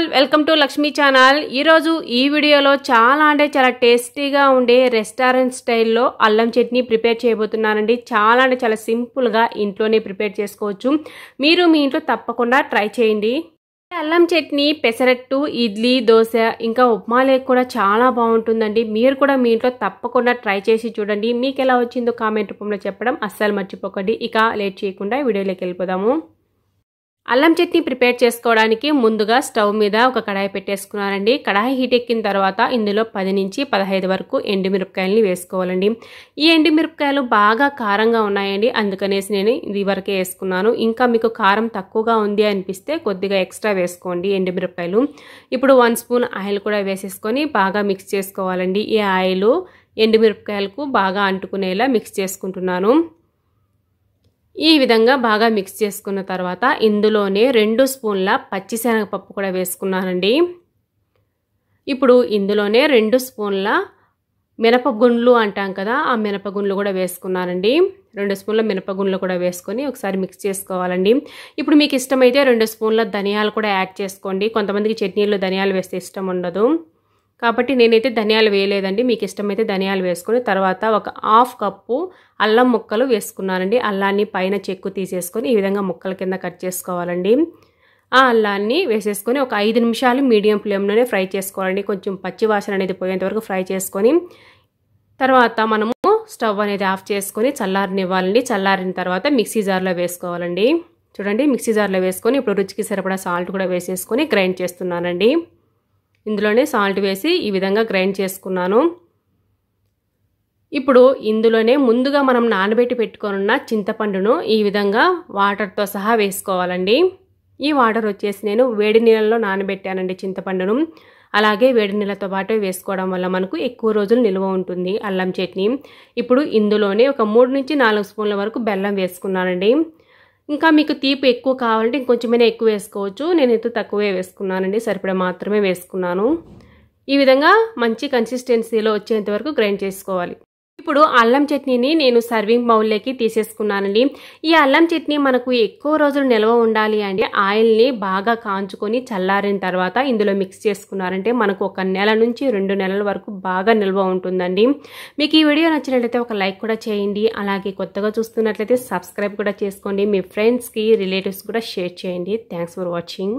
all welcome to Lakshmi channel ఈరోజు ఈ వీడియోలో చాలా అంటే చాలా టేస్టీగా ఉండే రెస్టారెంట్ స్టైల్లో అల్లం చట్నీ ప్రిపేర్ చేయబోతున్నానండి చాలా అంటే చాలా సింపుల్గా ఇంట్లోనే ప్రిపేర్ చేసుకోవచ్చు మీరు మీ ఇంట్లో తప్పకుండా ట్రై చేయండి అల్లం చట్నీ పెసరట్టు ఇడ్లీ దోశ ఇంకా ఉప్మా లేక కూడా చాలా బాగుంటుందండి మీరు కూడా మీ ఇంట్లో తప్పకుండా ట్రై చేసి చూడండి మీకు ఎలా వచ్చిందో కామెంట్ రూపంలో చెప్పడం అస్సలు మర్చిపోకండి ఇక లేట్ చేయకుండా వీడియోలోకి వెళ్ళిపోదాము అల్లం చట్నీ ప్రిపేర్ చేసుకోవడానికి ముందుగా స్టవ్ మీద ఒక కడాయి పెట్టేసుకున్నానండి కడాయి హీట్ ఎక్కిన తర్వాత ఇందులో పది నుంచి పదహైదు వరకు ఎండుమిరపకాయలని వేసుకోవాలండి ఈ ఎండుమిరపకాయలు బాగా కారంగా ఉన్నాయండి అందుకనేసి నేను ఇది వరకే వేసుకున్నాను ఇంకా మీకు కారం తక్కువగా ఉంది అనిపిస్తే కొద్దిగా ఎక్స్ట్రా వేసుకోండి ఎండుమిరపకాయలు ఇప్పుడు వన్ స్పూన్ ఆయిల్ కూడా వేసేసుకొని బాగా మిక్స్ చేసుకోవాలండి ఈ ఆయిల్ ఎండుమిరపకాయలకు బాగా అంటుకునేలా మిక్స్ చేసుకుంటున్నాను ఈ విధంగా బాగా మిక్స్ చేసుకున్న తర్వాత ఇందులోనే రెండు స్పూన్ల పచ్చిశనగపప్పు కూడా వేసుకున్నానండి ఇప్పుడు ఇందులోనే రెండు స్పూన్ల మినపగుండ్లు అంటాం కదా ఆ మినపగుండ్లు కూడా వేసుకున్నానండి రెండు స్పూన్ల మినపగుండ్లు కూడా వేసుకొని ఒకసారి మిక్స్ చేసుకోవాలండి ఇప్పుడు మీకు ఇష్టమైతే రెండు స్పూన్ల ధనియాలు కూడా యాడ్ చేసుకోండి కొంతమందికి చట్నీలు ధనియాలు వేస్తే ఇష్టం ఉండదు కాబట్టి నేనైతే ధనియాలు వేయలేదండి మీకు ఇష్టమైతే ధనియాలు వేసుకొని తర్వాత ఒక హాఫ్ కప్పు అల్లం ముక్కలు వేసుకున్నానండి అల్లాన్ని పైన చెక్కు తీసేసుకొని ఈ విధంగా ముక్కల కింద కట్ చేసుకోవాలండి ఆ అల్లాన్ని వేసేసుకొని ఒక ఐదు నిమిషాలు మీడియం ఫ్లేమ్లోనే ఫ్రై చేసుకోవాలండి కొంచెం పచ్చి వాసన అనేది పోయేంత వరకు ఫ్రై చేసుకొని తర్వాత మనము స్టవ్ అనేది ఆఫ్ చేసుకొని ఇవ్వాలండి చల్లారిన తర్వాత మిక్సీ జార్లో వేసుకోవాలండి చూడండి మిక్సీ జార్లో వేసుకొని ఇప్పుడు రుచికి సరిపడా సాల్ట్ కూడా వేసేసుకొని గ్రైండ్ చేస్తున్నానండి ఇందులోనే సాల్ట్ వేసి ఈ విధంగా గ్రైండ్ చేసుకున్నాను ఇప్పుడు ఇందులోనే ముందుగా మనం నానబెట్టి పెట్టుకోనున్న చింతపండును ఈ విధంగా వాటర్తో సహా వేసుకోవాలండి ఈ వాటర్ వచ్చేసి నేను వేడి నీళ్ళలో నానబెట్టానండి చింతపండును అలాగే వేడి నీళ్ళతో పాటు వేసుకోవడం వల్ల మనకు ఎక్కువ రోజులు నిల్వ ఉంటుంది అల్లం చట్నీ ఇప్పుడు ఇందులోనే ఒక మూడు నుంచి నాలుగు స్పూన్ల వరకు బెల్లం వేసుకున్నానండి ఇంకా మీకు తీపి ఎక్కువ కావాలంటే ఇంకొంచెమైనా ఎక్కువ వేసుకోవచ్చు నేనైతే తక్కువే వేసుకున్నానండి సరిపడా మాత్రమే వేసుకున్నాను ఈ విధంగా మంచి కన్సిస్టెన్సీలో వచ్చేంత వరకు గ్రైండ్ చేసుకోవాలి ఇప్పుడు అల్లం చట్నీని నేను సర్వింగ్ బౌల్లోకి తీసేసుకున్నానండి ఈ అల్లం చట్నీ మనకు ఎక్కువ రోజులు నిల్వ ఉండాలి అంటే ఆయిల్ని బాగా కాంచుకొని చల్లారిన తర్వాత ఇందులో మిక్స్ చేసుకున్నారంటే మనకు ఒక నెల నుంచి రెండు నెలల వరకు బాగా నిల్వ ఉంటుందండి మీకు ఈ వీడియో నచ్చినట్లయితే ఒక లైక్ కూడా చేయండి అలాగే కొత్తగా చూస్తున్నట్లయితే సబ్స్క్రైబ్ కూడా చేసుకోండి మీ ఫ్రెండ్స్కి రిలేటివ్స్ కూడా షేర్ చేయండి థ్యాంక్స్ ఫర్ వాచింగ్